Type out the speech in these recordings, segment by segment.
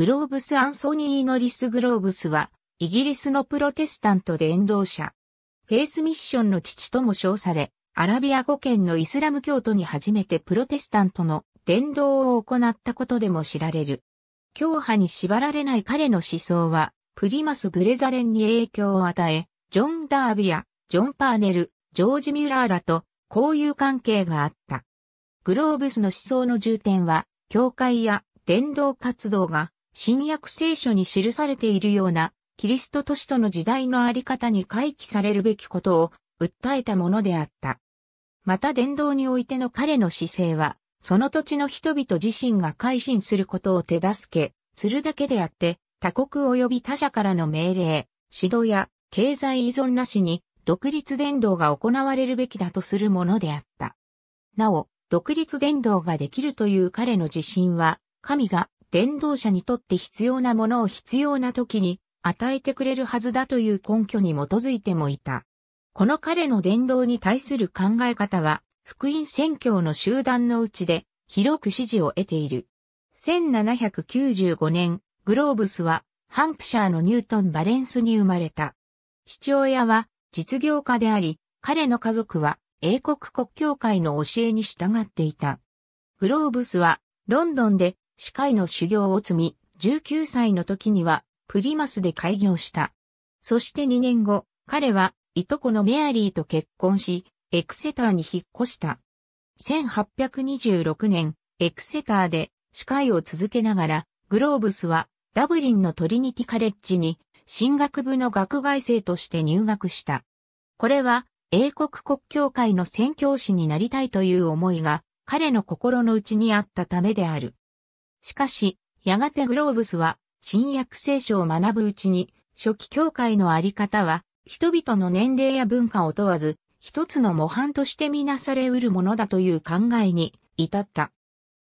グローブス・アンソニー・ノリス・グローブスは、イギリスのプロテスタント伝道者。フェイスミッションの父とも称され、アラビア語圏のイスラム教徒に初めてプロテスタントの伝道を行ったことでも知られる。教派に縛られない彼の思想は、プリマス・ブレザレンに影響を与え、ジョン・ダービア、ジョン・パーネル、ジョージ・ミュラーらと交友関係があった。グローブスの思想の重点は、教会や伝道活動が新約聖書に記されているような、キリスト都市との時代のあり方に回帰されるべきことを訴えたものであった。また伝道においての彼の姿勢は、その土地の人々自身が改心することを手助け、するだけであって、他国及び他者からの命令、指導や経済依存なしに独立伝道が行われるべきだとするものであった。なお、独立伝道ができるという彼の自信は、神が電動車にとって必要なものを必要な時に与えてくれるはずだという根拠に基づいてもいた。この彼の伝道に対する考え方は、福音宣教の集団のうちで広く支持を得ている。1795年、グローブスはハンプシャーのニュートン・バレンスに生まれた。父親は実業家であり、彼の家族は英国国教会の教えに従っていた。グローブスはロンドンで司会の修行を積み、19歳の時にはプリマスで開業した。そして2年後、彼はいとこのメアリーと結婚し、エクセターに引っ越した。1826年、エクセターで司会を続けながら、グローブスはダブリンのトリニティカレッジに進学部の学外生として入学した。これは英国国教会の宣教師になりたいという思いが彼の心の内にあったためである。しかし、やがてグローブスは、新約聖書を学ぶうちに、初期教会のあり方は、人々の年齢や文化を問わず、一つの模範としてみなされうるものだという考えに至った。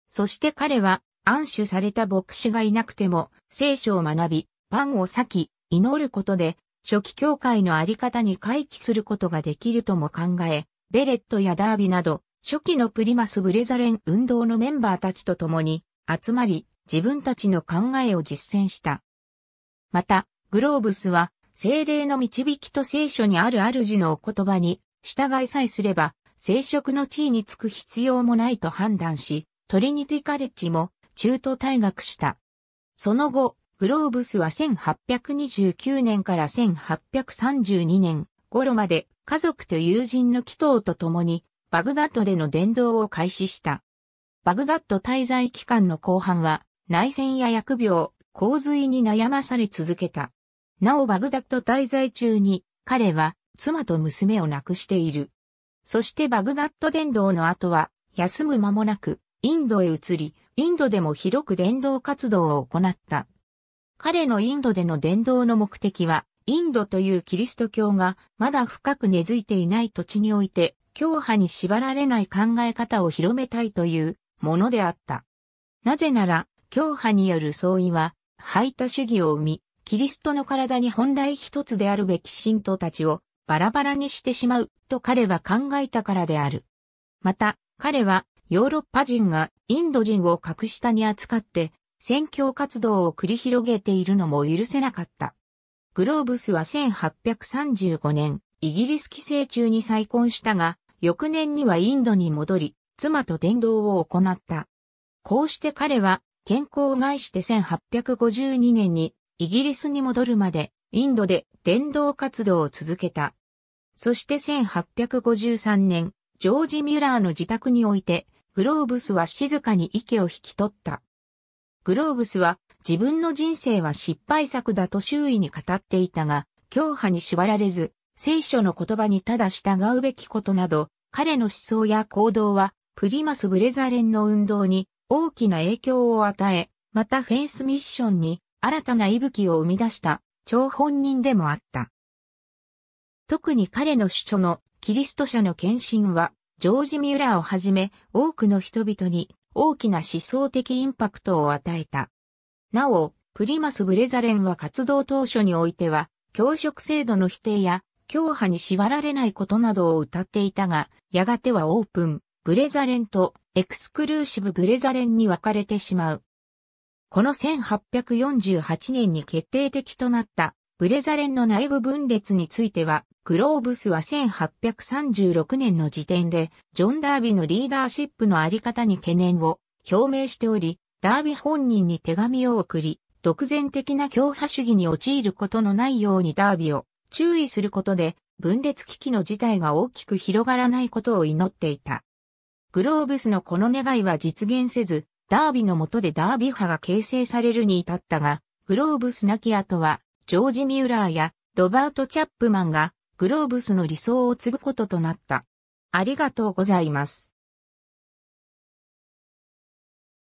そして彼は、暗守された牧師がいなくても、聖書を学び、パンを裂き、祈ることで、初期教会のあり方に回帰することができるとも考え、ベレットやダービなど、初期のプリマス・ブレザレン運動のメンバーたちと共に、集まり、自分たちの考えを実践した。また、グローブスは、精霊の導きと聖書にある主のお言葉に、従いさえすれば、聖職の地位につく必要もないと判断し、トリニティカレッジも中途退学した。その後、グローブスは1829年から1832年頃まで家族と友人の祈祷と共にバグダッドでの伝道を開始した。バグダッド滞在期間の後半は内戦や疫病、洪水に悩まされ続けた。なおバグダッド滞在中に彼は妻と娘を亡くしている。そしてバグダッド伝道の後は休む間もなくインドへ移り、インドでも広く伝道活動を行った。彼のインドでの伝道の目的は、インドというキリスト教がまだ深く根付いていない土地において、教派に縛られない考え方を広めたいというものであった。なぜなら、教派による相違は、排他主義を生み、キリストの体に本来一つであるべき信徒たちをバラバラにしてしまうと彼は考えたからである。また、彼はヨーロッパ人がインド人を格下に扱って宣教活動を繰り広げているのも許せなかった。グローブスは1835年、イギリス寄生中に再婚したが、翌年にはインドに戻り、妻と伝道を行った。こうして彼は健康を害して1852年にイギリスに戻るまでインドで伝道活動を続けた。そして1853年、ジョージ・ミュラーの自宅において、グローブスは静かに息を引き取った。グローブスは自分の人生は失敗作だと周囲に語っていたが、教派に縛られず、聖書の言葉にただ従うべきことなど、彼の思想や行動はプリマス・ブレザレンの運動に大きな影響を与え、またフェイスミッションに新たな息吹を生み出した張本人でもあった。特に彼の主張のキリスト者の献身は、ジョージ・ミュラーをはじめ多くの人々に大きな思想的インパクトを与えた。なお、プリマス・ブレザレンは活動当初においては、教職制度の否定や、教派に縛られないことなどを歌っていたが、やがてはオープン、ブレザレンとエクスクルーシブブレザレンに分かれてしまう。この1848年に決定的となったブレザレンの内部分裂については、グローブスは1836年の時点で、ジョン・ダービーのリーダーシップのあり方に懸念を表明しており、ダービー本人に手紙を送り、独善的な強派主義に陥ることのないようにダービーを注意することで、分裂危機の事態が大きく広がらないことを祈っていた。グローブスのこの願いは実現せず、ダービーの下でダービー派が形成されるに至ったが、グローブス亡き後は、ジョージ・ミューラーやロバート・チャップマンが、グローブスの理想を継ぐこととなった。ありがとうございます。